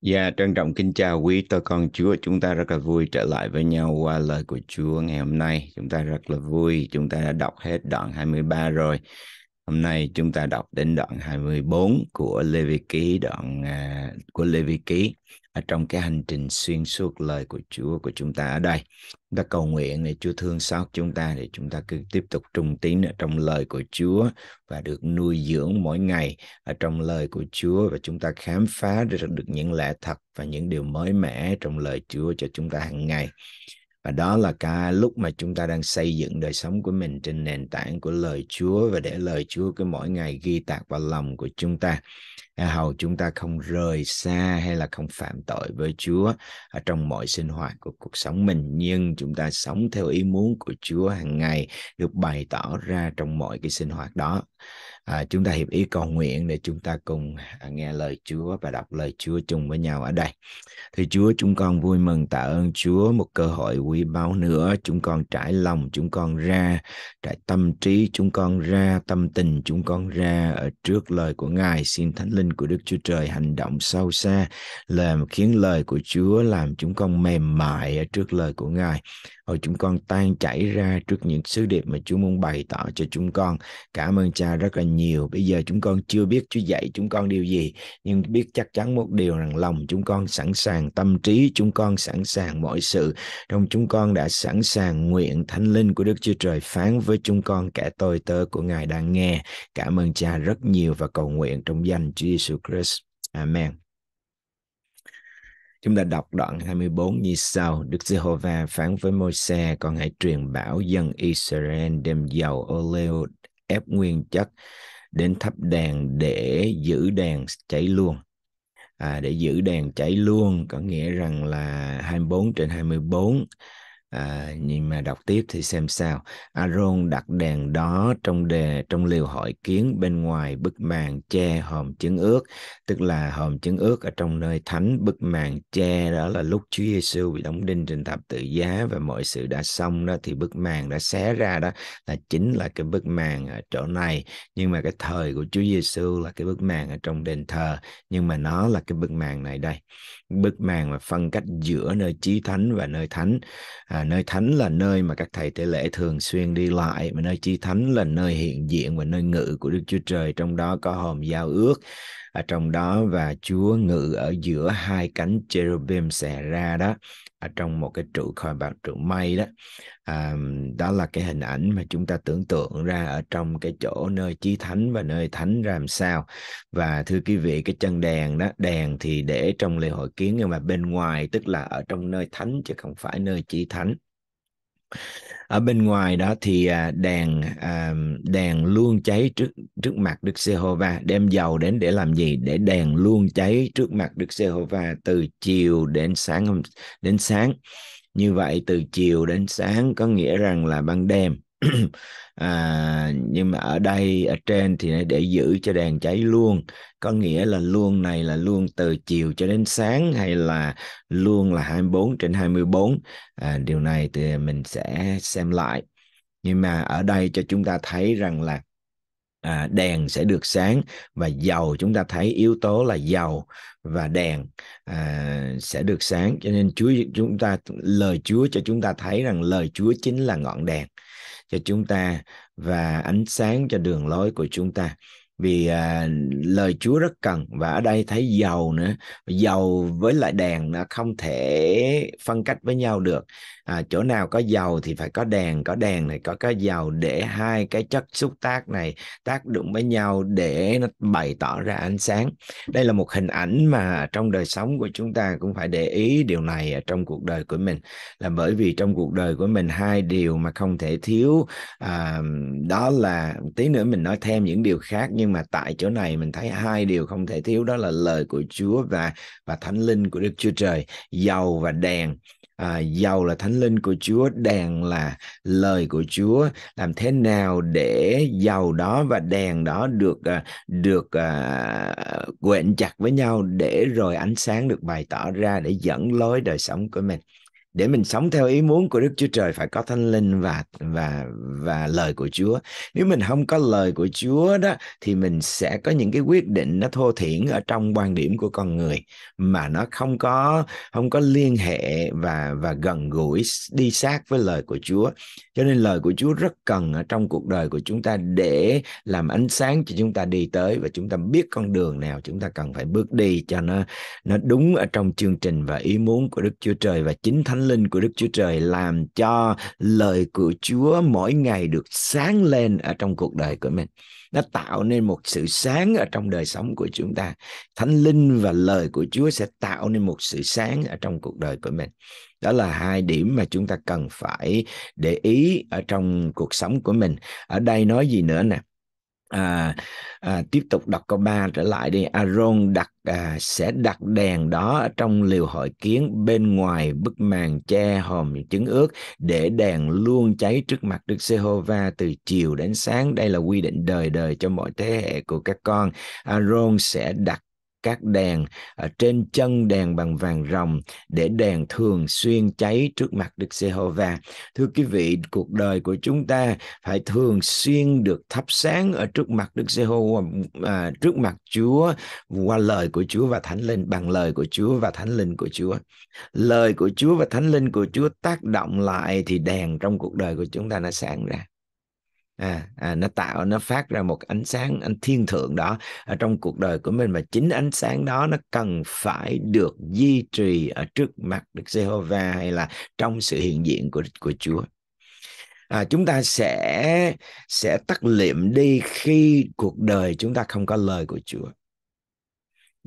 Dạ, yeah, trân trọng kính chào quý tôi con Chúa. Chúng ta rất là vui trở lại với nhau qua lời của Chúa ngày hôm nay. Chúng ta rất là vui. Chúng ta đã đọc hết đoạn 23 rồi. Hôm nay chúng ta đọc đến đoạn 24 của Lê Vi Ký, đoạn uh, của Lê Vi Ký ở trong cái hành trình xuyên suốt lời của Chúa của chúng ta ở đây ta cầu nguyện để Chúa thương xót chúng ta để chúng ta cứ tiếp tục trung tín ở trong lời của Chúa và được nuôi dưỡng mỗi ngày ở trong lời của Chúa và chúng ta khám phá ra được những lẽ thật và những điều mới mẻ trong lời Chúa cho chúng ta hàng ngày và đó là cái lúc mà chúng ta đang xây dựng đời sống của mình trên nền tảng của lời Chúa và để lời Chúa cứ mỗi ngày ghi tạc vào lòng của chúng ta À, hầu chúng ta không rời xa hay là không phạm tội với Chúa ở trong mọi sinh hoạt của cuộc sống mình nhưng chúng ta sống theo ý muốn của Chúa hàng ngày được bày tỏ ra trong mọi cái sinh hoạt đó à, chúng ta hiệp ý cầu nguyện để chúng ta cùng à, nghe lời Chúa và đọc lời Chúa chung với nhau ở đây. Thì Chúa chúng con vui mừng tạ ơn Chúa một cơ hội quý báu nữa. Chúng con trải lòng chúng con ra, trải tâm trí chúng con ra, tâm tình chúng con ra ở trước lời của Ngài. Xin Thánh Linh của Đức Chúa Trời hành động sâu xa, làm khiến lời của Chúa làm chúng con mềm mại ở trước lời của Ngài. Hồi chúng con tan chảy ra trước những sứ điệp mà Chúa muốn bày tỏ cho chúng con. Cảm ơn cha rất là nhiều. Bây giờ chúng con chưa biết Chúa dạy chúng con điều gì, nhưng biết chắc chắn một điều rằng lòng chúng con sẵn sàng, tâm trí chúng con sẵn sàng mọi sự. Trong chúng con đã sẵn sàng nguyện thánh linh của Đức Chúa Trời phán với chúng con kẻ tôi tơ của Ngài đang nghe. Cảm ơn cha rất nhiều và cầu nguyện trong danh Chúa Giêsu Christ. Amen. Chúng ta đọc đoạn 24 như sau. Đức Giê-hô-va phán với Môi-se, còn hãy truyền bảo dân Israel đem dầu ô liu ép nguyên chất đến thắp đèn để giữ đèn cháy luôn. À, để giữ đèn cháy luôn có nghĩa rằng là 24 trên 24 à, nhưng mà đọc tiếp thì xem sao Aaron đặt đèn đó trong đề trong liều hội kiến bên ngoài bức màn che hòm chứng ước tức là hòm chứng ước ở trong nơi thánh bức màn che đó là lúc Chúa Giêsu bị đóng đinh trên thập tự giá và mọi sự đã xong đó thì bức màn đã xé ra đó là chính là cái bức màn ở chỗ này nhưng mà cái thời của Chúa Giêsu là cái bức màn ở trong đền thờ nhưng mà nó là cái bức màn này đây bức màn và phân cách giữa nơi chí thánh và nơi thánh à, nơi thánh là nơi mà các thầy tế lễ thường xuyên đi lại mà nơi chí thánh là nơi hiện diện và nơi ngự của đức chúa trời trong đó có hòm giao ước ở à, trong đó và chúa ngự ở giữa hai cánh cherubim xẻ ra đó ở trong một cái trụ khỏi bạc trụ mây đó à, đó là cái hình ảnh mà chúng ta tưởng tượng ra ở trong cái chỗ nơi chí thánh và nơi thánh ra làm sao và thưa quý vị cái chân đèn đó đèn thì để trong lễ hội kiến nhưng mà bên ngoài tức là ở trong nơi thánh chứ không phải nơi chí thánh ở bên ngoài đó thì à, đèn à, đèn luôn cháy trước trước mặt Đức Giê-hô-va đem dầu đến để làm gì để đèn luôn cháy trước mặt Đức Giê-hô-va từ chiều đến sáng đến sáng như vậy từ chiều đến sáng có nghĩa rằng là ban đêm à, nhưng mà ở đây ở trên thì để giữ cho đèn cháy luôn có nghĩa là luôn này là luôn từ chiều cho đến sáng hay là luôn là 24 trên 24 à, điều này thì mình sẽ xem lại nhưng mà ở đây cho chúng ta thấy rằng là à, đèn sẽ được sáng và dầu chúng ta thấy yếu tố là dầu và đèn à, sẽ được sáng cho nên Chúa chúng ta lời Chúa cho chúng ta thấy rằng lời Chúa chính là ngọn đèn cho chúng ta và ánh sáng cho đường lối của chúng ta vì à, lời Chúa rất cần và ở đây thấy dầu nữa dầu với lại đèn nó không thể phân cách với nhau được à, chỗ nào có dầu thì phải có đèn có đèn này có cái dầu để hai cái chất xúc tác này tác động với nhau để nó bày tỏ ra ánh sáng đây là một hình ảnh mà trong đời sống của chúng ta cũng phải để ý điều này ở trong cuộc đời của mình là bởi vì trong cuộc đời của mình hai điều mà không thể thiếu à, đó là tí nữa mình nói thêm những điều khác nhưng mà tại chỗ này mình thấy hai điều không thể thiếu đó là lời của Chúa và và thánh linh của Đức Chúa Trời dầu và đèn à, dầu là thánh linh của Chúa đèn là lời của Chúa làm thế nào để giàu đó và đèn đó được à, được uh, à, quyện chặt với nhau để rồi ánh sáng được bày tỏ ra để dẫn lối đời sống của mình để mình sống theo ý muốn của Đức Chúa Trời phải có Thánh Linh và và và lời của Chúa. Nếu mình không có lời của Chúa đó thì mình sẽ có những cái quyết định nó thô thiển ở trong quan điểm của con người mà nó không có không có liên hệ và và gần gũi đi sát với lời của Chúa. Cho nên lời của Chúa rất cần ở trong cuộc đời của chúng ta để làm ánh sáng cho chúng ta đi tới và chúng ta biết con đường nào chúng ta cần phải bước đi cho nó nó đúng ở trong chương trình và ý muốn của Đức Chúa Trời và chính Thánh thánh linh của Đức Chúa Trời làm cho lời của Chúa mỗi ngày được sáng lên ở trong cuộc đời của mình. Nó tạo nên một sự sáng ở trong đời sống của chúng ta. Thánh linh và lời của Chúa sẽ tạo nên một sự sáng ở trong cuộc đời của mình. Đó là hai điểm mà chúng ta cần phải để ý ở trong cuộc sống của mình. Ở đây nói gì nữa nè? à, à, tiếp tục đọc câu 3 trở lại đi Aaron đặt à, sẽ đặt đèn đó trong liều hội kiến bên ngoài bức màn che hòm trứng ướt để đèn luôn cháy trước mặt Đức Giê-hô-va từ chiều đến sáng đây là quy định đời đời cho mọi thế hệ của các con Aaron sẽ đặt các đèn ở ờ, trên chân đèn bằng vàng rồng để đèn thường xuyên cháy trước mặt Đức Giê-hô-va. Thưa quý vị, cuộc đời của chúng ta phải thường xuyên được thắp sáng ở trước mặt Đức Giê-hô-va, à, trước mặt Chúa qua lời của Chúa và Thánh Linh bằng lời của Chúa và Thánh Linh của Chúa. Lời của Chúa và Thánh Linh của Chúa tác động lại thì đèn trong cuộc đời của chúng ta nó sáng ra à, à nó tạo nó phát ra một ánh sáng anh thiên thượng đó ở trong cuộc đời của mình mà chính ánh sáng đó nó cần phải được duy trì ở trước mặt Đức Giê-hô-va hay là trong sự hiện diện của của Chúa à, chúng ta sẽ sẽ tắt liệm đi khi cuộc đời chúng ta không có lời của Chúa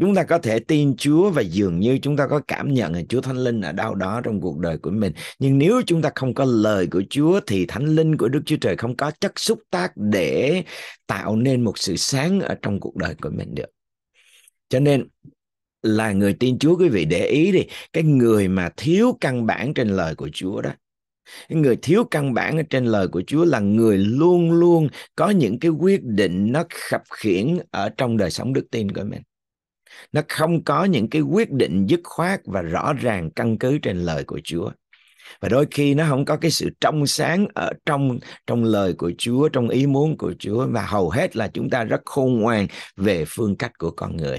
chúng ta có thể tin Chúa và dường như chúng ta có cảm nhận là Chúa Thánh Linh ở đâu đó trong cuộc đời của mình. Nhưng nếu chúng ta không có lời của Chúa thì Thánh Linh của Đức Chúa Trời không có chất xúc tác để tạo nên một sự sáng ở trong cuộc đời của mình được. Cho nên là người tin Chúa quý vị để ý đi, cái người mà thiếu căn bản trên lời của Chúa đó người thiếu căn bản ở trên lời của Chúa là người luôn luôn có những cái quyết định nó khập khiển ở trong đời sống đức tin của mình nó không có những cái quyết định dứt khoát và rõ ràng căn cứ trên lời của Chúa và đôi khi nó không có cái sự trong sáng ở trong trong lời của Chúa trong ý muốn của Chúa và hầu hết là chúng ta rất khôn ngoan về phương cách của con người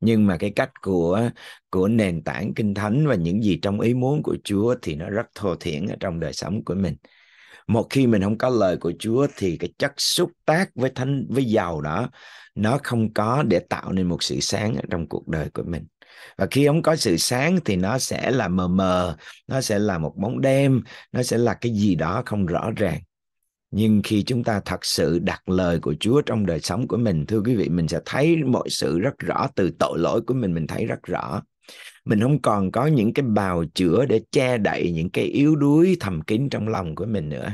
nhưng mà cái cách của của nền tảng kinh thánh và những gì trong ý muốn của Chúa thì nó rất thô thiển ở trong đời sống của mình một khi mình không có lời của Chúa thì cái chất xúc tác với thánh với giàu đó nó không có để tạo nên một sự sáng ở trong cuộc đời của mình và khi không có sự sáng thì nó sẽ là mờ mờ nó sẽ là một bóng đêm nó sẽ là cái gì đó không rõ ràng nhưng khi chúng ta thật sự đặt lời của Chúa trong đời sống của mình thưa quý vị mình sẽ thấy mọi sự rất rõ từ tội lỗi của mình mình thấy rất rõ mình không còn có những cái bào chữa để che đậy những cái yếu đuối thầm kín trong lòng của mình nữa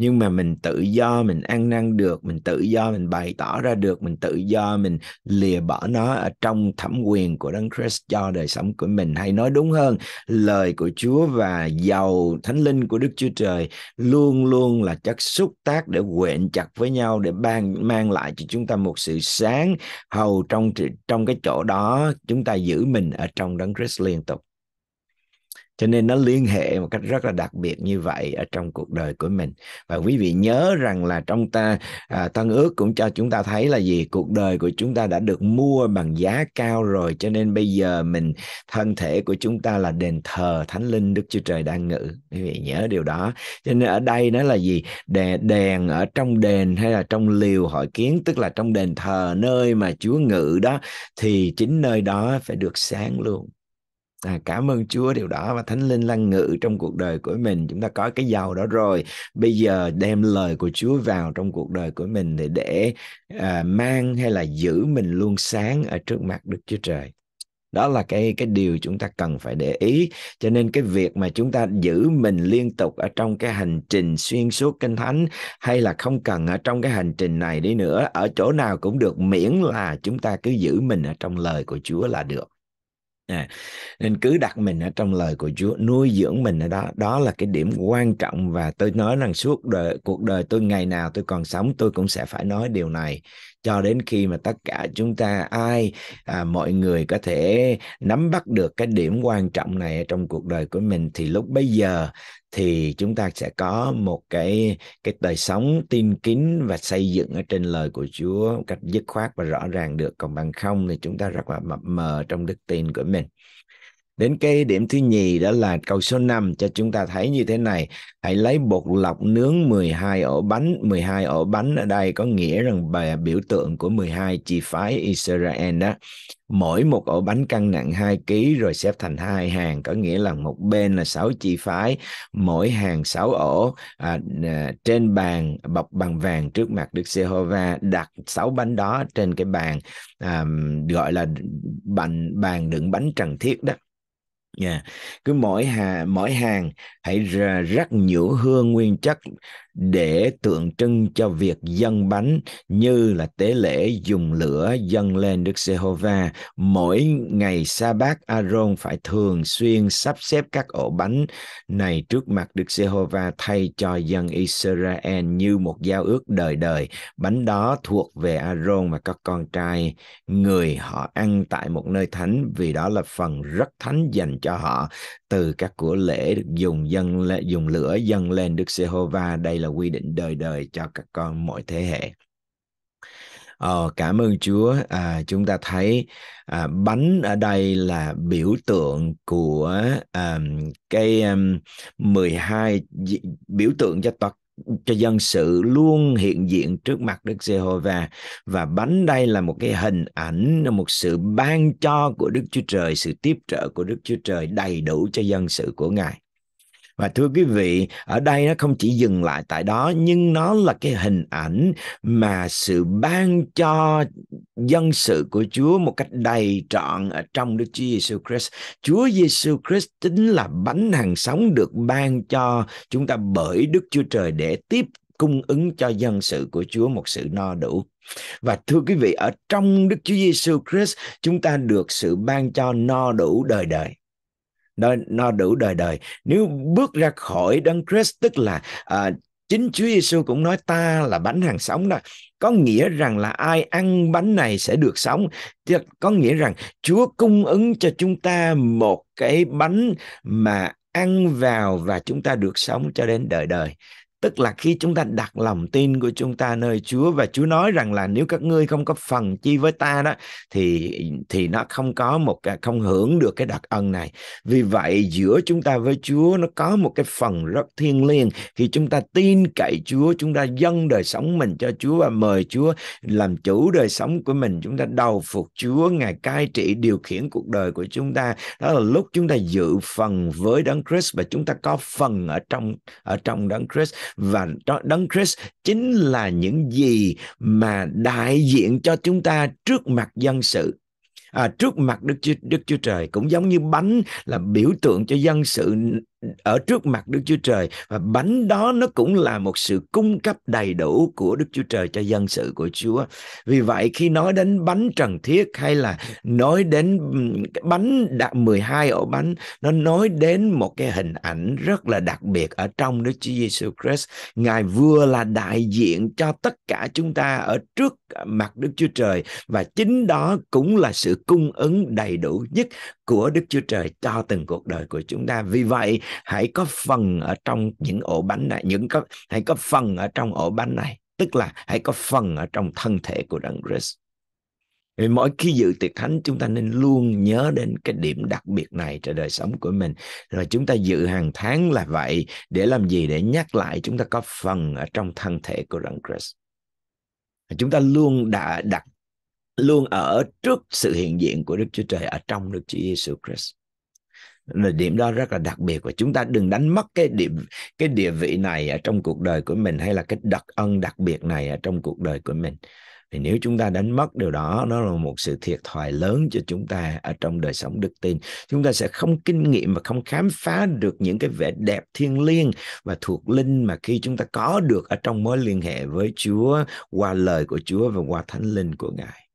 nhưng mà mình tự do mình ăn năn được mình tự do mình bày tỏ ra được mình tự do mình lìa bỏ nó ở trong thẩm quyền của đấng Christ cho đời sống của mình hay nói đúng hơn lời của Chúa và giàu thánh linh của Đức Chúa Trời luôn luôn là chất xúc tác để quện chặt với nhau để ban mang lại cho chúng ta một sự sáng hầu trong trong cái chỗ đó chúng ta giữ mình ở trong đấng Christ liên tục cho nên nó liên hệ một cách rất là đặc biệt như vậy ở trong cuộc đời của mình và quý vị nhớ rằng là trong ta à, tân ước cũng cho chúng ta thấy là gì cuộc đời của chúng ta đã được mua bằng giá cao rồi cho nên bây giờ mình thân thể của chúng ta là đền thờ thánh linh đức chúa trời đang ngự quý vị nhớ điều đó cho nên ở đây nó là gì đèn, đèn ở trong đền hay là trong liều hội kiến tức là trong đền thờ nơi mà chúa ngự đó thì chính nơi đó phải được sáng luôn à, cảm ơn Chúa điều đó và Thánh Linh lăn ngự trong cuộc đời của mình chúng ta có cái giàu đó rồi bây giờ đem lời của Chúa vào trong cuộc đời của mình để để à, mang hay là giữ mình luôn sáng ở trước mặt Đức Chúa Trời đó là cái cái điều chúng ta cần phải để ý cho nên cái việc mà chúng ta giữ mình liên tục ở trong cái hành trình xuyên suốt kinh thánh hay là không cần ở trong cái hành trình này đi nữa ở chỗ nào cũng được miễn là chúng ta cứ giữ mình ở trong lời của Chúa là được à, nên cứ đặt mình ở trong lời của Chúa nuôi dưỡng mình ở đó đó là cái điểm quan trọng và tôi nói rằng suốt đời cuộc đời tôi ngày nào tôi còn sống tôi cũng sẽ phải nói điều này cho đến khi mà tất cả chúng ta ai à, mọi người có thể nắm bắt được cái điểm quan trọng này trong cuộc đời của mình thì lúc bây giờ thì chúng ta sẽ có một cái cái đời sống tin kính và xây dựng ở trên lời của Chúa một cách dứt khoát và rõ ràng được còn bằng không thì chúng ta rất là mập mờ trong đức tin của mình Đến cái điểm thứ nhì đó là câu số 5 cho chúng ta thấy như thế này. Hãy lấy bột lọc nướng 12 ổ bánh. 12 ổ bánh ở đây có nghĩa rằng bài biểu tượng của 12 chi phái Israel đó. Mỗi một ổ bánh cân nặng 2 kg rồi xếp thành hai hàng có nghĩa là một bên là 6 chi phái, mỗi hàng 6 ổ à, à, trên bàn bọc bằng vàng trước mặt Đức Giê-hô-va đặt 6 bánh đó trên cái bàn à, gọi là bàn bàn đựng bánh trần thiết đó Dạ. Yeah. Cứ mỗi hà mỗi hàng hãy ra, rắc nhũ hương nguyên chất để tượng trưng cho việc dân bánh như là tế lễ dùng lửa dâng lên Đức Giê-hô-va. Mỗi ngày sa bát Aaron phải thường xuyên sắp xếp các ổ bánh này trước mặt Đức Giê-hô-va thay cho dân Israel như một giao ước đời đời. Bánh đó thuộc về Aaron và các con trai người họ ăn tại một nơi thánh vì đó là phần rất thánh dành cho họ từ các của lễ được dùng dân dùng lửa dâng lên Đức Giê-hô-va. Đây là quy định đời đời cho các con mọi thế hệ Ờ, cảm ơn Chúa. À, chúng ta thấy à, bánh ở đây là biểu tượng của à, cái um, 12 biểu tượng cho tất cho dân sự luôn hiện diện trước mặt Đức Giê-hô-va và bánh đây là một cái hình ảnh một sự ban cho của Đức Chúa Trời sự tiếp trợ của Đức Chúa Trời đầy đủ cho dân sự của Ngài và thưa quý vị ở đây nó không chỉ dừng lại tại đó nhưng nó là cái hình ảnh mà sự ban cho dân sự của Chúa một cách đầy trọn ở trong Đức Chúa Giêsu Christ. Chúa Giêsu Christ chính là bánh hàng sống được ban cho chúng ta bởi Đức Chúa Trời để tiếp cung ứng cho dân sự của Chúa một sự no đủ. Và thưa quý vị, ở trong Đức Chúa Giêsu Christ, chúng ta được sự ban cho no đủ đời đời nó no đủ đời đời nếu bước ra khỏi đấng Christ tức là à, chính Chúa Giêsu cũng nói ta là bánh hàng sống đó có nghĩa rằng là ai ăn bánh này sẽ được sống có nghĩa rằng Chúa cung ứng cho chúng ta một cái bánh mà ăn vào và chúng ta được sống cho đến đời đời tức là khi chúng ta đặt lòng tin của chúng ta nơi Chúa và Chúa nói rằng là nếu các ngươi không có phần chi với ta đó thì thì nó không có một cái không hưởng được cái đặc ân này vì vậy giữa chúng ta với Chúa nó có một cái phần rất thiêng liêng khi chúng ta tin cậy Chúa chúng ta dâng đời sống mình cho Chúa và mời Chúa làm chủ đời sống của mình chúng ta đầu phục Chúa ngài cai trị điều khiển cuộc đời của chúng ta đó là lúc chúng ta dự phần với Đấng Christ và chúng ta có phần ở trong ở trong Đấng Christ và đấng Christ chính là những gì mà đại diện cho chúng ta trước mặt dân sự à, trước mặt Đức Chúa, Đức Chúa Trời cũng giống như bánh là biểu tượng cho dân sự ở trước mặt Đức Chúa Trời và bánh đó nó cũng là một sự cung cấp đầy đủ của Đức Chúa Trời cho dân sự của Chúa. Vì vậy khi nói đến bánh trần thiết hay là nói đến bánh đặt 12 ổ bánh nó nói đến một cái hình ảnh rất là đặc biệt ở trong Đức Chúa Giêsu Christ. Ngài vừa là đại diện cho tất cả chúng ta ở trước mặt Đức Chúa Trời và chính đó cũng là sự cung ứng đầy đủ nhất của Đức Chúa Trời cho từng cuộc đời của chúng ta. Vì vậy hãy có phần ở trong những ổ bánh này những có hãy có phần ở trong ổ bánh này tức là hãy có phần ở trong thân thể của đấng Christ vì mỗi khi dự tiệc thánh chúng ta nên luôn nhớ đến cái điểm đặc biệt này trong đời sống của mình. Rồi chúng ta dự hàng tháng là vậy để làm gì? Để nhắc lại chúng ta có phần ở trong thân thể của đấng Christ. Chúng ta luôn đã đặt luôn ở trước sự hiện diện của Đức Chúa Trời ở trong Đức Chúa Giêsu Christ là điểm đó rất là đặc biệt và chúng ta đừng đánh mất cái điểm cái địa vị này ở trong cuộc đời của mình hay là cái đặc ân đặc biệt này ở trong cuộc đời của mình thì nếu chúng ta đánh mất điều đó nó là một sự thiệt thòi lớn cho chúng ta ở trong đời sống đức tin chúng ta sẽ không kinh nghiệm và không khám phá được những cái vẻ đẹp thiêng liêng và thuộc linh mà khi chúng ta có được ở trong mối liên hệ với Chúa qua lời của Chúa và qua thánh linh của Ngài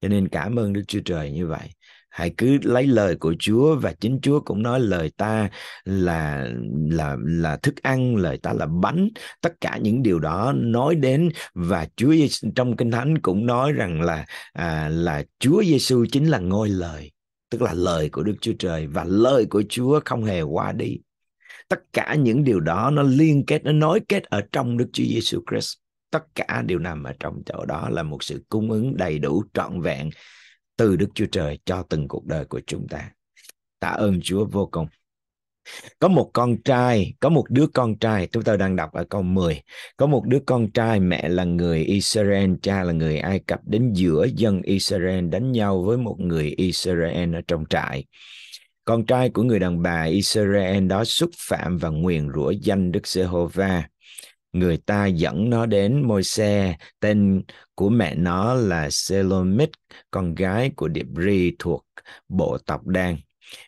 cho nên cảm ơn Đức Chúa Trời như vậy hãy cứ lấy lời của Chúa và chính Chúa cũng nói lời ta là là là thức ăn lời ta là bánh tất cả những điều đó nói đến và Chúa Giêsu trong kinh thánh cũng nói rằng là à, là Chúa Giêsu chính là ngôi lời tức là lời của Đức Chúa Trời và lời của Chúa không hề qua đi tất cả những điều đó nó liên kết nó nối kết ở trong Đức Chúa Giêsu Christ tất cả đều nằm ở trong chỗ đó là một sự cung ứng đầy đủ trọn vẹn từ Đức Chúa Trời cho từng cuộc đời của chúng ta. Tạ ơn Chúa vô cùng. Có một con trai, có một đứa con trai, chúng ta đang đọc ở câu 10. Có một đứa con trai, mẹ là người Israel, cha là người Ai Cập đến giữa dân Israel đánh nhau với một người Israel ở trong trại. Con trai của người đàn bà Israel đó xúc phạm và nguyền rủa danh Đức Giê-hô-va người ta dẫn nó đến môi xe tên của mẹ nó là selomit con gái của điệp ri thuộc bộ tộc đan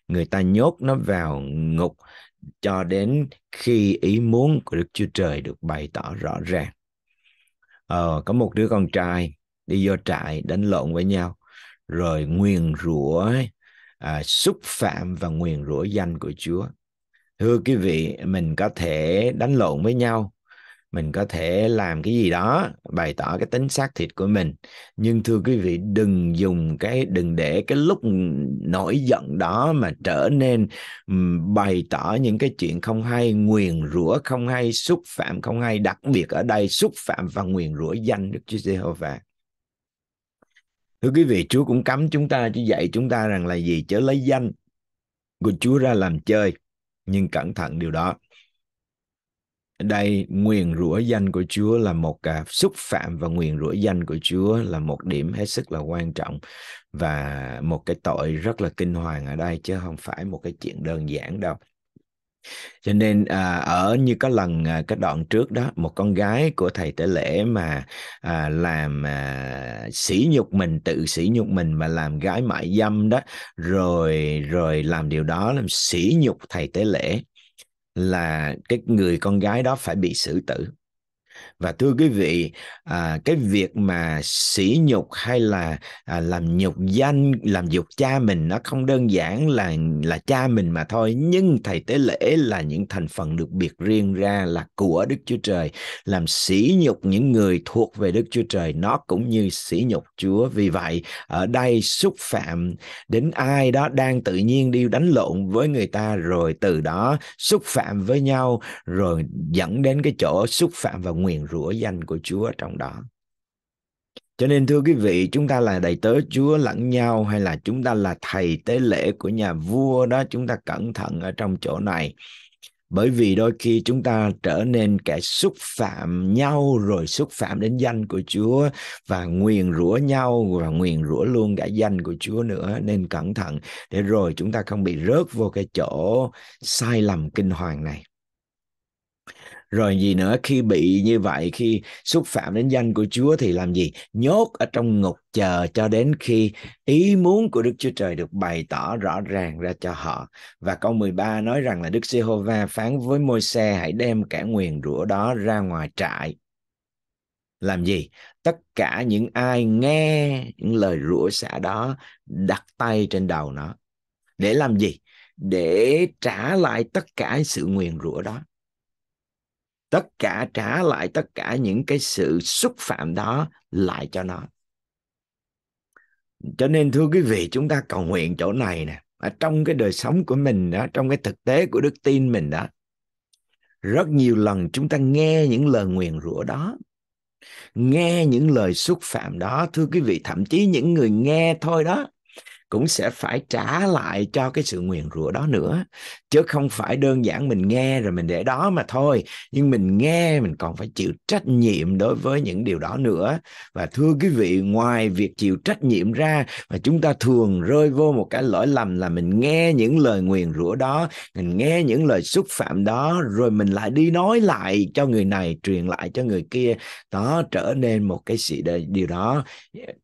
người ta nhốt nó vào ngục cho đến khi ý muốn của đức chúa trời được bày tỏ rõ ràng ờ, có một đứa con trai đi vô trại đánh lộn với nhau rồi nguyền rủa à, xúc phạm và nguyền rủa danh của chúa thưa quý vị mình có thể đánh lộn với nhau mình có thể làm cái gì đó bày tỏ cái tính xác thịt của mình nhưng thưa quý vị đừng dùng cái đừng để cái lúc nổi giận đó mà trở nên bày tỏ những cái chuyện không hay nguyền rủa không hay xúc phạm không hay đặc biệt ở đây xúc phạm và nguyền rủa danh Đức Chúa Giê-hô-va thưa quý vị Chúa cũng cấm chúng ta chứ dạy chúng ta rằng là gì chớ lấy danh của Chúa ra làm chơi nhưng cẩn thận điều đó đây nguyền rủa danh của Chúa là một à, xúc phạm và nguyền rủa danh của Chúa là một điểm hết sức là quan trọng và một cái tội rất là kinh hoàng ở đây chứ không phải một cái chuyện đơn giản đâu cho nên à, ở như có lần à, cái đoạn trước đó một con gái của thầy tế lễ mà à, làm à, sỉ nhục mình tự sỉ nhục mình mà làm gái mại dâm đó rồi rồi làm điều đó làm sỉ nhục thầy tế lễ là cái người con gái đó phải bị xử tử và thưa quý vị à, cái việc mà sỉ nhục hay là à, làm nhục danh làm nhục cha mình nó không đơn giản là là cha mình mà thôi nhưng thầy tế lễ là những thành phần được biệt riêng ra là của Đức Chúa Trời làm sỉ nhục những người thuộc về Đức Chúa Trời nó cũng như sỉ nhục Chúa vì vậy ở đây xúc phạm đến ai đó đang tự nhiên đi đánh lộn với người ta rồi từ đó xúc phạm với nhau rồi dẫn đến cái chỗ xúc phạm và nguyền rửa danh của Chúa trong đó. Cho nên thưa quý vị, chúng ta là đầy tớ Chúa lẫn nhau hay là chúng ta là thầy tế lễ của nhà vua đó, chúng ta cẩn thận ở trong chỗ này. Bởi vì đôi khi chúng ta trở nên kẻ xúc phạm nhau rồi xúc phạm đến danh của Chúa và nguyền rủa nhau và nguyền rủa luôn cả danh của Chúa nữa nên cẩn thận để rồi chúng ta không bị rớt vô cái chỗ sai lầm kinh hoàng này rồi gì nữa khi bị như vậy khi xúc phạm đến danh của Chúa thì làm gì nhốt ở trong ngục chờ cho đến khi ý muốn của Đức Chúa Trời được bày tỏ rõ ràng ra cho họ và câu 13 nói rằng là Đức Giê-hô-va phán với Môi-se hãy đem cả nguyền rủa đó ra ngoài trại làm gì tất cả những ai nghe những lời rủa xả đó đặt tay trên đầu nó để làm gì để trả lại tất cả sự nguyền rủa đó tất cả trả lại tất cả những cái sự xúc phạm đó lại cho nó cho nên thưa quý vị chúng ta cầu nguyện chỗ này nè ở trong cái đời sống của mình đó trong cái thực tế của đức tin mình đó rất nhiều lần chúng ta nghe những lời nguyền rủa đó nghe những lời xúc phạm đó thưa quý vị thậm chí những người nghe thôi đó cũng sẽ phải trả lại cho cái sự nguyền rủa đó nữa chứ không phải đơn giản mình nghe rồi mình để đó mà thôi nhưng mình nghe mình còn phải chịu trách nhiệm đối với những điều đó nữa và thưa quý vị ngoài việc chịu trách nhiệm ra mà chúng ta thường rơi vô một cái lỗi lầm là mình nghe những lời nguyền rủa đó mình nghe những lời xúc phạm đó rồi mình lại đi nói lại cho người này truyền lại cho người kia đó trở nên một cái sự điều đó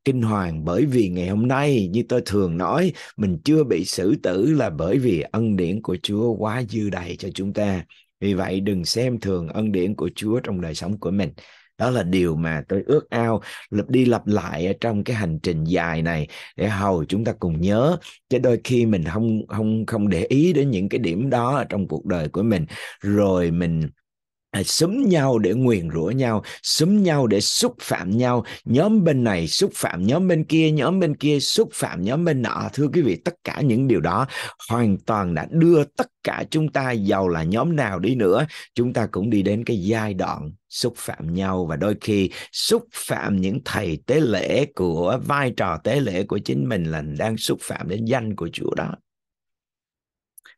kinh hoàng bởi vì ngày hôm nay như tôi thường nói mình chưa bị xử tử là bởi vì ân điển của Chúa quá dư đầy cho chúng ta. Vì vậy đừng xem thường ân điển của Chúa trong đời sống của mình. Đó là điều mà tôi ước ao lập đi lặp lại ở trong cái hành trình dài này để hầu chúng ta cùng nhớ chứ đôi khi mình không không không để ý đến những cái điểm đó ở trong cuộc đời của mình rồi mình súng à, nhau để nguyền rủa nhau súng nhau để xúc phạm nhau nhóm bên này xúc phạm nhóm bên kia nhóm bên kia xúc phạm nhóm bên nọ thưa quý vị tất cả những điều đó hoàn toàn đã đưa tất cả chúng ta giàu là nhóm nào đi nữa chúng ta cũng đi đến cái giai đoạn xúc phạm nhau và đôi khi xúc phạm những thầy tế lễ của vai trò tế lễ của chính mình là đang xúc phạm đến danh của Chúa đó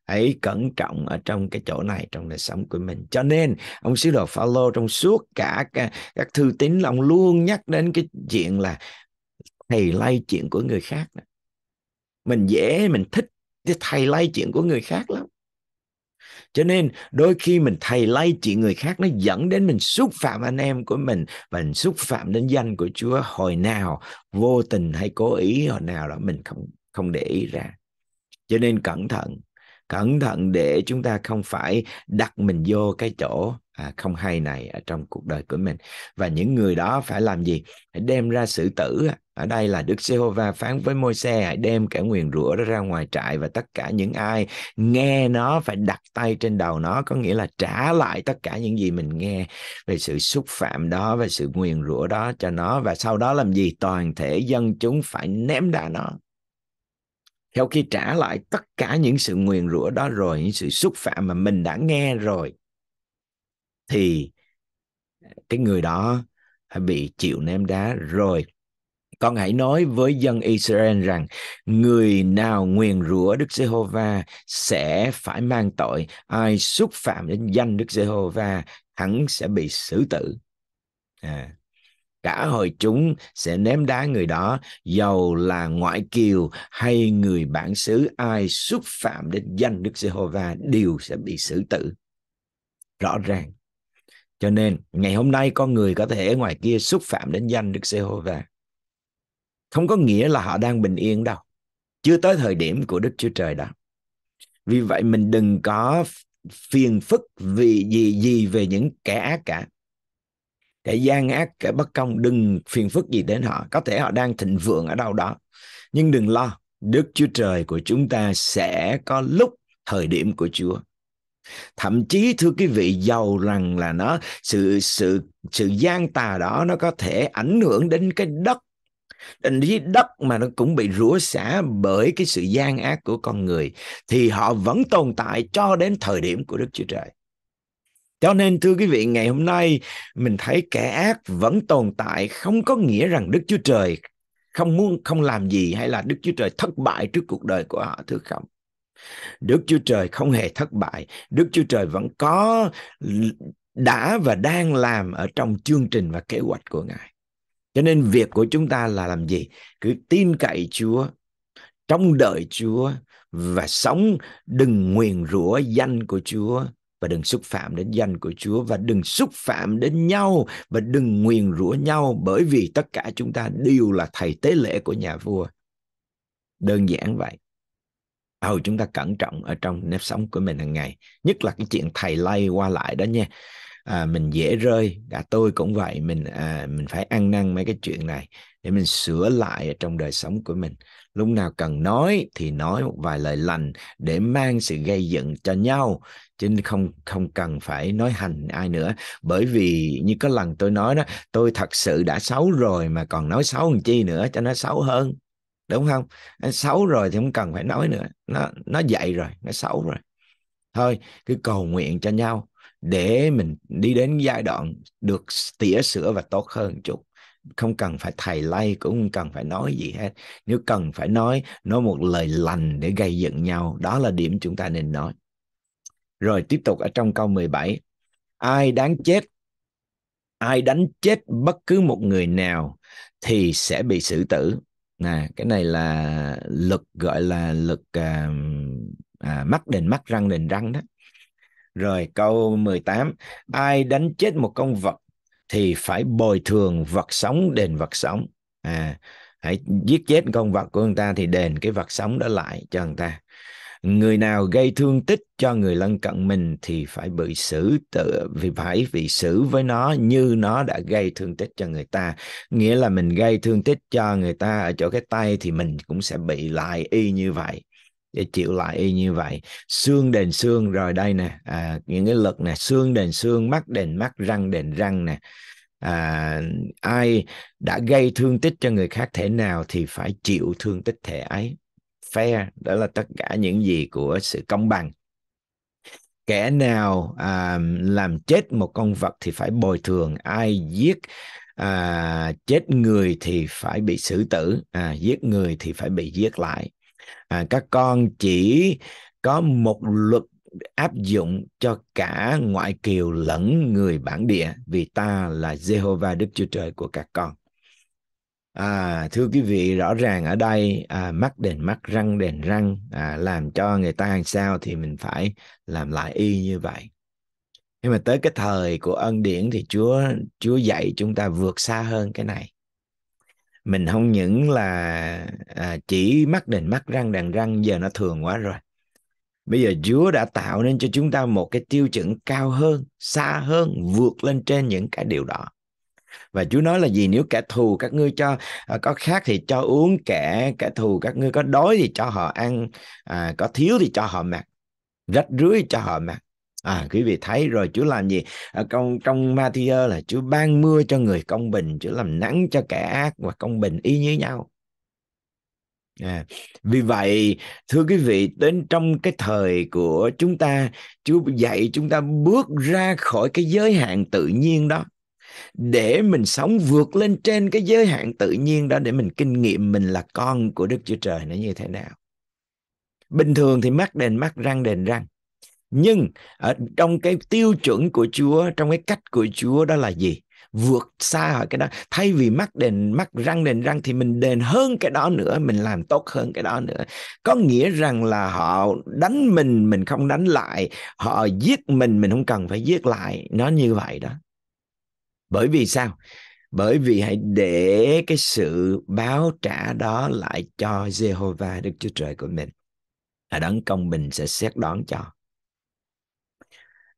hãy cẩn trọng ở trong cái chỗ này trong đời sống của mình cho nên ông sứ đồ Phaolô trong suốt cả các, các thư tín lòng luôn nhắc đến cái chuyện là thầy lay chuyện của người khác mình dễ mình thích cái thầy lay chuyện của người khác lắm cho nên đôi khi mình thầy lay chuyện người khác nó dẫn đến mình xúc phạm anh em của mình và mình xúc phạm đến danh của Chúa hồi nào vô tình hay cố ý hồi nào đó mình không không để ý ra cho nên cẩn thận cẩn thận để chúng ta không phải đặt mình vô cái chỗ à, không hay này ở trong cuộc đời của mình và những người đó phải làm gì hãy đem ra xử tử à. ở đây là Đức Giê-hô-va phán với Môi-se hãy đem cả nguyền rủa đó ra ngoài trại và tất cả những ai nghe nó phải đặt tay trên đầu nó có nghĩa là trả lại tất cả những gì mình nghe về sự xúc phạm đó về sự nguyền rủa đó cho nó và sau đó làm gì toàn thể dân chúng phải ném đá nó sau khi trả lại tất cả những sự nguyền rủa đó rồi những sự xúc phạm mà mình đã nghe rồi thì cái người đó bị chịu ném đá rồi con hãy nói với dân Israel rằng người nào nguyền rủa Đức Giê-hô-va sẽ phải mang tội, ai xúc phạm đến danh Đức Giê-hô-va hắn sẽ bị xử tử. À, cả hội chúng sẽ ném đá người đó dầu là ngoại kiều hay người bản xứ ai xúc phạm đến danh Đức Giê-hô-va đều sẽ bị xử tử rõ ràng cho nên ngày hôm nay con người có thể ở ngoài kia xúc phạm đến danh Đức Giê-hô-va không có nghĩa là họ đang bình yên đâu chưa tới thời điểm của Đức Chúa Trời đâu vì vậy mình đừng có phiền phức vì gì gì về những kẻ ác cả cái gian ác cái bất công đừng phiền phức gì đến họ có thể họ đang thịnh vượng ở đâu đó nhưng đừng lo đức chúa trời của chúng ta sẽ có lúc thời điểm của chúa thậm chí thưa quý vị giàu rằng là nó sự sự sự gian tà đó nó có thể ảnh hưởng đến cái đất đến cái đất mà nó cũng bị rủa xả bởi cái sự gian ác của con người thì họ vẫn tồn tại cho đến thời điểm của đức chúa trời cho nên thưa quý vị ngày hôm nay mình thấy kẻ ác vẫn tồn tại không có nghĩa rằng đức chúa trời không muốn không làm gì hay là đức chúa trời thất bại trước cuộc đời của họ thưa không đức chúa trời không hề thất bại đức chúa trời vẫn có đã và đang làm ở trong chương trình và kế hoạch của ngài cho nên việc của chúng ta là làm gì cứ tin cậy chúa trong đợi chúa và sống đừng nguyền rủa danh của chúa và đừng xúc phạm đến danh của Chúa và đừng xúc phạm đến nhau và đừng nguyền rủa nhau bởi vì tất cả chúng ta đều là thầy tế lễ của nhà vua. Đơn giản vậy. Hầu chúng ta cẩn trọng ở trong nếp sống của mình hàng ngày, nhất là cái chuyện thầy lay qua lại đó nha. À, mình dễ rơi, cả tôi cũng vậy, mình à, mình phải ăn năn mấy cái chuyện này để mình sửa lại ở trong đời sống của mình lúc nào cần nói thì nói một vài lời lành để mang sự gây dựng cho nhau chứ không không cần phải nói hành ai nữa bởi vì như có lần tôi nói đó tôi thật sự đã xấu rồi mà còn nói xấu làm chi nữa cho nó xấu hơn đúng không xấu rồi thì không cần phải nói nữa nó nó dậy rồi nó xấu rồi thôi cứ cầu nguyện cho nhau để mình đi đến giai đoạn được tỉa sửa và tốt hơn chút không cần phải thầy lay cũng không cần phải nói gì hết nếu cần phải nói nói một lời lành để gây dựng nhau đó là điểm chúng ta nên nói rồi tiếp tục ở trong câu 17 ai đáng chết ai đánh chết bất cứ một người nào thì sẽ bị xử tử nè cái này là luật gọi là luật à, à, mắt đền mắt răng đền răng đó rồi câu 18 ai đánh chết một con vật thì phải bồi thường vật sống đền vật sống à hãy giết chết con vật của người ta thì đền cái vật sống đó lại cho người ta người nào gây thương tích cho người lân cận mình thì phải bị xử tự vì phải bị xử với nó như nó đã gây thương tích cho người ta nghĩa là mình gây thương tích cho người ta ở chỗ cái tay thì mình cũng sẽ bị lại y như vậy để chịu lại y như vậy xương đền xương rồi đây nè à, những cái lực nè xương đền xương mắt đền mắt răng đền răng nè à, ai đã gây thương tích cho người khác thể nào thì phải chịu thương tích thể ấy fair đó là tất cả những gì của sự công bằng kẻ nào à, làm chết một con vật thì phải bồi thường ai giết à, chết người thì phải bị xử tử à, giết người thì phải bị giết lại à, các con chỉ có một luật áp dụng cho cả ngoại kiều lẫn người bản địa vì ta là Jehovah Đức Chúa Trời của các con. À, thưa quý vị rõ ràng ở đây à, mắt đền mắt răng đền răng à, làm cho người ta làm sao thì mình phải làm lại y như vậy nhưng mà tới cái thời của ân điển thì Chúa Chúa dạy chúng ta vượt xa hơn cái này mình không những là à, chỉ mắt đền mắt răng đàn răng giờ nó thường quá rồi bây giờ Chúa đã tạo nên cho chúng ta một cái tiêu chuẩn cao hơn xa hơn vượt lên trên những cái điều đó và Chúa nói là gì nếu kẻ thù các ngươi cho à, có khát thì cho uống kẻ kẻ thù các ngươi có đói thì cho họ ăn à, có thiếu thì cho họ mặc rách rưới cho họ mặc à quý vị thấy rồi Chúa làm gì à, trong trong Matthew là Chúa ban mưa cho người công bình Chúa làm nắng cho kẻ ác và công bình y như nhau À, vì vậy thưa quý vị đến trong cái thời của chúng ta Chúa dạy chúng ta bước ra khỏi cái giới hạn tự nhiên đó để mình sống vượt lên trên cái giới hạn tự nhiên đó để mình kinh nghiệm mình là con của Đức Chúa Trời nó như thế nào bình thường thì mắt đền mắt răng đền răng nhưng ở trong cái tiêu chuẩn của Chúa trong cái cách của Chúa đó là gì vượt xa khỏi cái đó thay vì mắc đền mắc răng đền răng thì mình đền hơn cái đó nữa mình làm tốt hơn cái đó nữa có nghĩa rằng là họ đánh mình mình không đánh lại họ giết mình mình không cần phải giết lại nó như vậy đó bởi vì sao bởi vì hãy để cái sự báo trả đó lại cho Jehovah Đức Chúa Trời của mình là đấng công bình sẽ xét đoán cho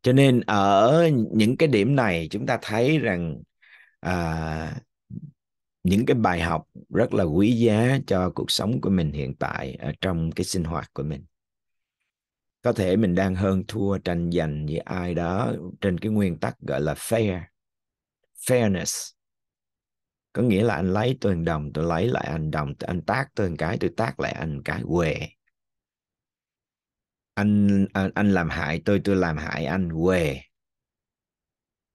cho nên ở những cái điểm này chúng ta thấy rằng à, những cái bài học rất là quý giá cho cuộc sống của mình hiện tại ở trong cái sinh hoạt của mình có thể mình đang hơn thua tranh giành với ai đó trên cái nguyên tắc gọi là fair fairness có nghĩa là anh lấy tôi đồng tôi lấy lại anh đồng anh tác tôi cái tôi tác lại anh cái què anh anh, anh làm hại tôi tôi làm hại anh què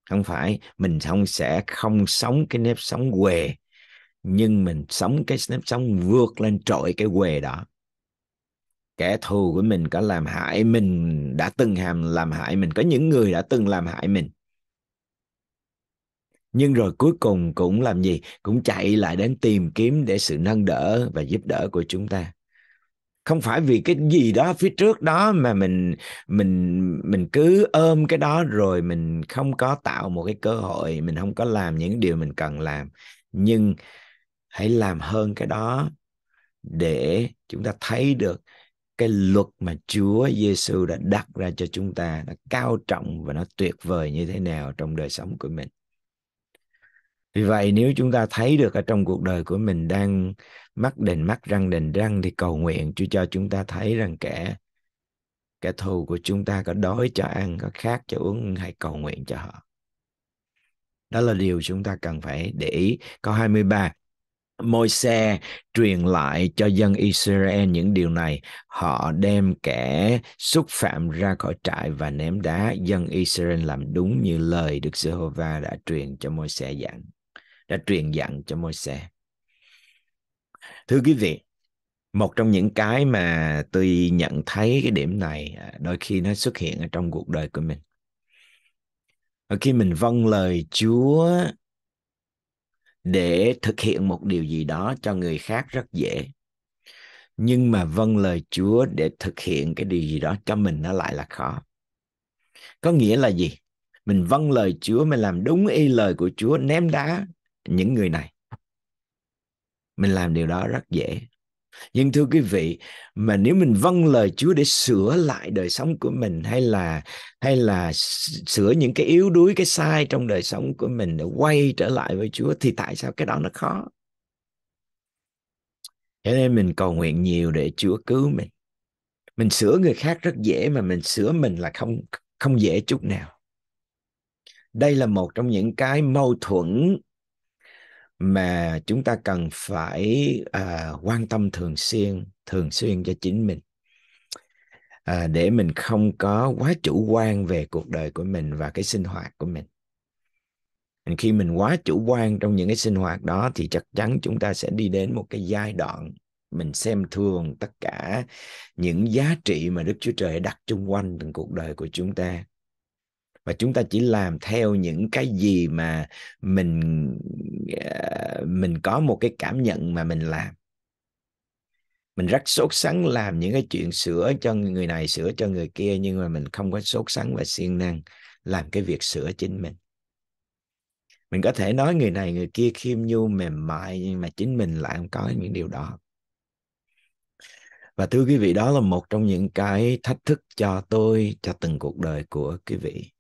không phải mình không sẽ không sống cái nếp sống què nhưng mình sống cái nếp sống vượt lên trội cái què đó kẻ thù của mình có làm hại mình đã từng hàm làm hại mình có những người đã từng làm hại mình nhưng rồi cuối cùng cũng làm gì cũng chạy lại đến tìm kiếm để sự nâng đỡ và giúp đỡ của chúng ta không phải vì cái gì đó phía trước đó mà mình mình mình cứ ôm cái đó rồi mình không có tạo một cái cơ hội mình không có làm những điều mình cần làm nhưng hãy làm hơn cái đó để chúng ta thấy được cái luật mà Chúa Giêsu đã đặt ra cho chúng ta nó cao trọng và nó tuyệt vời như thế nào trong đời sống của mình vì vậy nếu chúng ta thấy được ở trong cuộc đời của mình đang mắc đền mắt răng đền răng thì cầu nguyện Chúa cho chúng ta thấy rằng kẻ kẻ thù của chúng ta có đói cho ăn có khát cho uống hãy cầu nguyện cho họ đó là điều chúng ta cần phải để ý câu 23 môi xe truyền lại cho dân Israel những điều này họ đem kẻ xúc phạm ra khỏi trại và ném đá dân Israel làm đúng như lời Đức Giê-hô-va đã truyền cho môi xe dặn đã truyền dặn cho môi xe thưa quý vị một trong những cái mà tôi nhận thấy cái điểm này à, đôi khi nó xuất hiện ở trong cuộc đời của mình khi mình vâng lời chúa để thực hiện một điều gì đó cho người khác rất dễ nhưng mà vâng lời chúa để thực hiện cái điều gì đó cho mình nó lại là khó có nghĩa là gì mình vâng lời chúa mình làm đúng y lời của chúa ném đá những người này mình làm điều đó rất dễ nhưng thưa quý vị mà nếu mình vâng lời Chúa để sửa lại đời sống của mình hay là hay là sửa những cái yếu đuối cái sai trong đời sống của mình để quay trở lại với Chúa thì tại sao cái đó nó khó cho nên mình cầu nguyện nhiều để Chúa cứu mình mình sửa người khác rất dễ mà mình sửa mình là không không dễ chút nào đây là một trong những cái mâu thuẫn mà chúng ta cần phải à, quan tâm thường xuyên thường xuyên cho chính mình à, để mình không có quá chủ quan về cuộc đời của mình và cái sinh hoạt của mình khi mình quá chủ quan trong những cái sinh hoạt đó thì chắc chắn chúng ta sẽ đi đến một cái giai đoạn mình xem thường tất cả những giá trị mà Đức Chúa Trời đặt chung quanh từng cuộc đời của chúng ta và chúng ta chỉ làm theo những cái gì mà mình ờ, mình có một cái cảm nhận mà mình làm mình rất sốt sắng làm những cái chuyện sửa cho người này sửa cho người kia nhưng mà mình không có sốt sắng và siêng năng làm cái việc sửa chính mình mình có thể nói người này người kia khiêm nhu mềm mại nhưng mà chính mình lại không có những điều đó và thưa quý vị đó là một trong những cái thách thức cho tôi cho từng cuộc đời của quý vị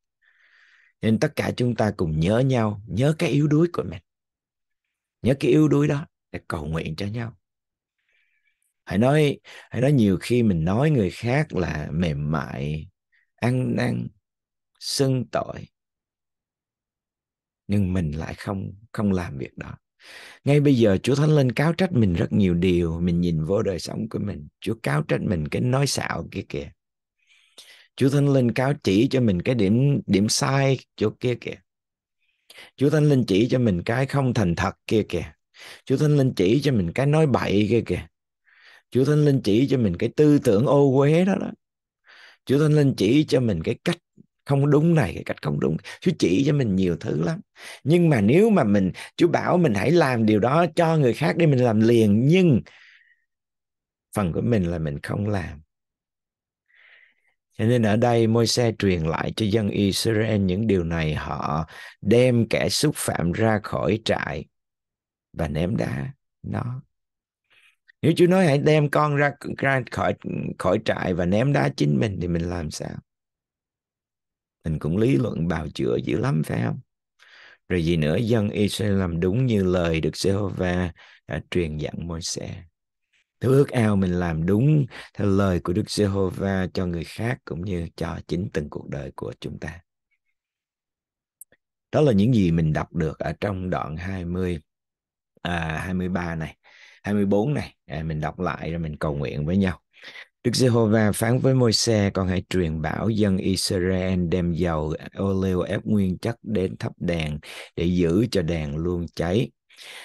nên tất cả chúng ta cùng nhớ nhau nhớ cái yếu đuối của mình nhớ cái yếu đuối đó để cầu nguyện cho nhau hãy nói hãy nói nhiều khi mình nói người khác là mềm mại ăn năn xưng tội nhưng mình lại không không làm việc đó ngay bây giờ chúa thánh linh cáo trách mình rất nhiều điều mình nhìn vô đời sống của mình chúa cáo trách mình cái nói xạo kia kìa Chúa Thánh Linh cáo chỉ cho mình cái điểm điểm sai chỗ kia kìa. Chúa Thánh Linh chỉ cho mình cái không thành thật kia kìa. Chúa Thánh Linh chỉ cho mình cái nói bậy kia kìa. Chúa Thánh Linh chỉ cho mình cái tư tưởng ô uế đó đó. Chúa Thánh Linh chỉ cho mình cái cách không đúng này cái cách không đúng Chúa chỉ cho mình nhiều thứ lắm nhưng mà nếu mà mình Chúa bảo mình hãy làm điều đó cho người khác để mình làm liền nhưng phần của mình là mình không làm cho nên ở đây Môi-se truyền lại cho dân Israel những điều này họ đem kẻ xúc phạm ra khỏi trại và ném đá nó nếu Chúa nói hãy đem con ra, ra khỏi khỏi trại và ném đá chính mình thì mình làm sao mình cũng lý luận bào chữa dữ lắm phải không rồi gì nữa dân Israel làm đúng như lời được Jehovah đã à, truyền dặn Môi-se thứ ước ao mình làm đúng theo lời của Đức Giê-hô-va cho người khác cũng như cho chính từng cuộc đời của chúng ta. Đó là những gì mình đọc được ở trong đoạn 20 à, 23 này, 24 này, à, mình đọc lại rồi mình cầu nguyện với nhau. Đức Giê-hô-va phán với Môi-se, con hãy truyền bảo dân Israel đem dầu ô liu ép nguyên chất đến thắp đèn để giữ cho đèn luôn cháy.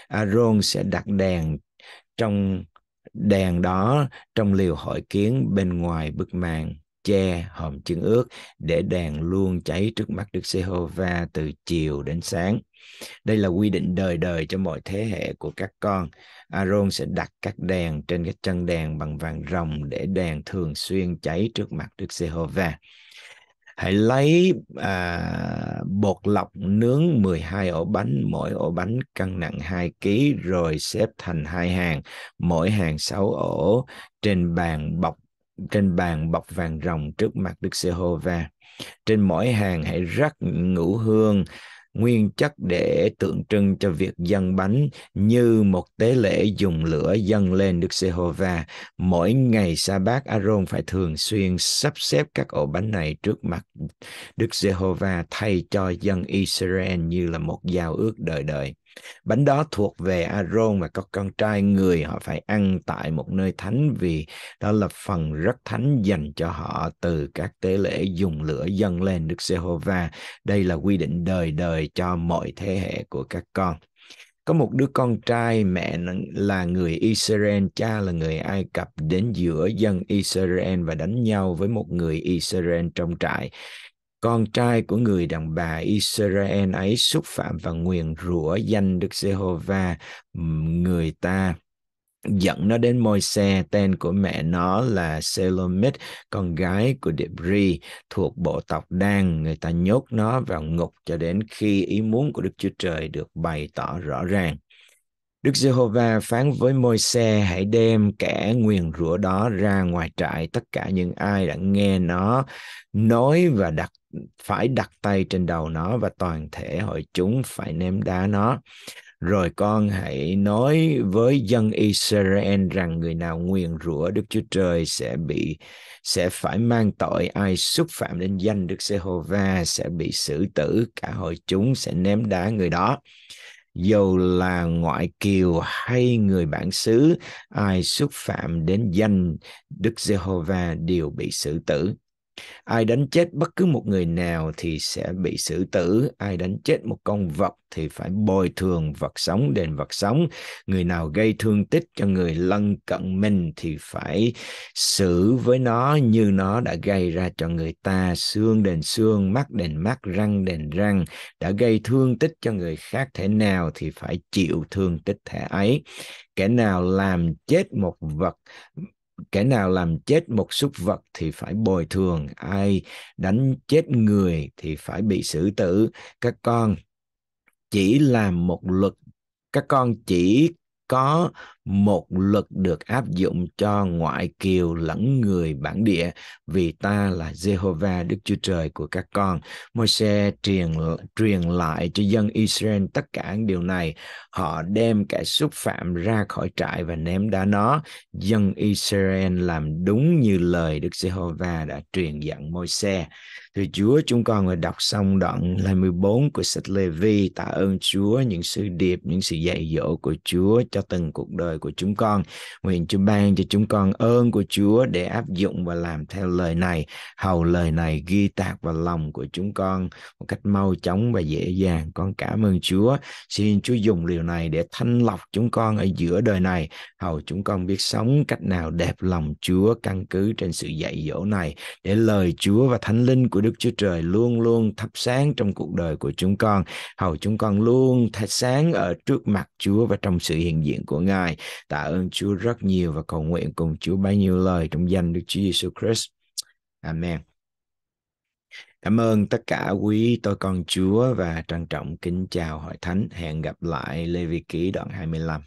Aaron sẽ đặt đèn trong đèn đó trong liều hội kiến bên ngoài bức màn che hòm chứng ước để đèn luôn cháy trước mắt Đức giê va từ chiều đến sáng. Đây là quy định đời đời cho mọi thế hệ của các con. Aaron sẽ đặt các đèn trên các chân đèn bằng vàng rồng để đèn thường xuyên cháy trước mặt Đức Giê-hô-va hãy lấy à, bột lọc nướng 12 ổ bánh mỗi ổ bánh cân nặng 2 kg rồi xếp thành hai hàng mỗi hàng 6 ổ trên bàn bọc trên bàn bọc vàng rồng trước mặt Đức Giê-hô-va trên mỗi hàng hãy rắc ngũ hương nguyên chất để tượng trưng cho việc dân bánh như một tế lễ dùng lửa dâng lên Đức Giê-hô-va. Mỗi ngày sa bát Aaron phải thường xuyên sắp xếp các ổ bánh này trước mặt Đức Giê-hô-va thay cho dân Israel như là một giao ước đời đời. Bánh đó thuộc về Aaron và các con trai người họ phải ăn tại một nơi thánh vì đó là phần rất thánh dành cho họ từ các tế lễ dùng lửa dâng lên Đức Giê-hô-va. Đây là quy định đời đời cho mọi thế hệ của các con có một đứa con trai mẹ là người Israel cha là người Ai Cập đến giữa dân Israel và đánh nhau với một người Israel trong trại con trai của người đàn bà Israel ấy xúc phạm và nguyền rủa danh Đức Giê-hô-va người ta dẫn nó đến môi xe tên của mẹ nó là Selomit con gái của Debri thuộc bộ tộc Đan người ta nhốt nó vào ngục cho đến khi ý muốn của Đức Chúa Trời được bày tỏ rõ ràng Đức Giê-hô-va phán với Môi-se hãy đem kẻ nguyền rủa đó ra ngoài trại tất cả những ai đã nghe nó nói và đặt phải đặt tay trên đầu nó và toàn thể hội chúng phải ném đá nó. Rồi con hãy nói với dân Israel rằng người nào nguyền rủa Đức Chúa Trời sẽ bị sẽ phải mang tội ai xúc phạm đến danh Đức Giê-hô-va sẽ bị xử tử cả hội chúng sẽ ném đá người đó dầu là ngoại kiều hay người bản xứ ai xúc phạm đến danh Đức Giê-hô-va đều bị xử tử ai đánh chết bất cứ một người nào thì sẽ bị xử tử ai đánh chết một con vật thì phải bồi thường vật sống đền vật sống người nào gây thương tích cho người lân cận mình thì phải xử với nó như nó đã gây ra cho người ta xương đền xương mắt đền mắt răng đền răng đã gây thương tích cho người khác thể nào thì phải chịu thương tích thể ấy kẻ nào làm chết một vật kẻ nào làm chết một súc vật thì phải bồi thường ai đánh chết người thì phải bị xử tử các con chỉ làm một luật các con chỉ có một luật được áp dụng cho ngoại kiều lẫn người bản địa vì ta là Jehovah Đức Chúa Trời của các con. Môi-se truyền truyền lại cho dân Israel tất cả những điều này. Họ đem kẻ xúc phạm ra khỏi trại và ném đá nó. Dân Israel làm đúng như lời Đức Jehovah đã truyền dặn Môi-se. Thưa Chúa, chúng con người đọc xong đoạn 24 của sách Lê-vi. Tạ ơn Chúa những sự điệp, những sự dạy dỗ của Chúa cho từng cuộc đời lời của chúng con. Nguyện Chúa ban cho chúng con ơn của Chúa để áp dụng và làm theo lời này. Hầu lời này ghi tạc vào lòng của chúng con một cách mau chóng và dễ dàng. Con cảm ơn Chúa. Xin Chúa dùng điều này để thanh lọc chúng con ở giữa đời này. Hầu chúng con biết sống cách nào đẹp lòng Chúa căn cứ trên sự dạy dỗ này để lời Chúa và Thánh Linh của Đức Chúa Trời luôn luôn thắp sáng trong cuộc đời của chúng con. Hầu chúng con luôn thắp sáng ở trước mặt Chúa và trong sự hiện diện của Ngài tạ ơn Chúa rất nhiều và cầu nguyện cùng Chúa bấy nhiêu lời trong danh Đức Chúa Jesus Christ. Amen. Cảm ơn tất cả quý tôi con Chúa và trân trọng kính chào hội thánh. Hẹn gặp lại Lê Vi Ký đoạn 25.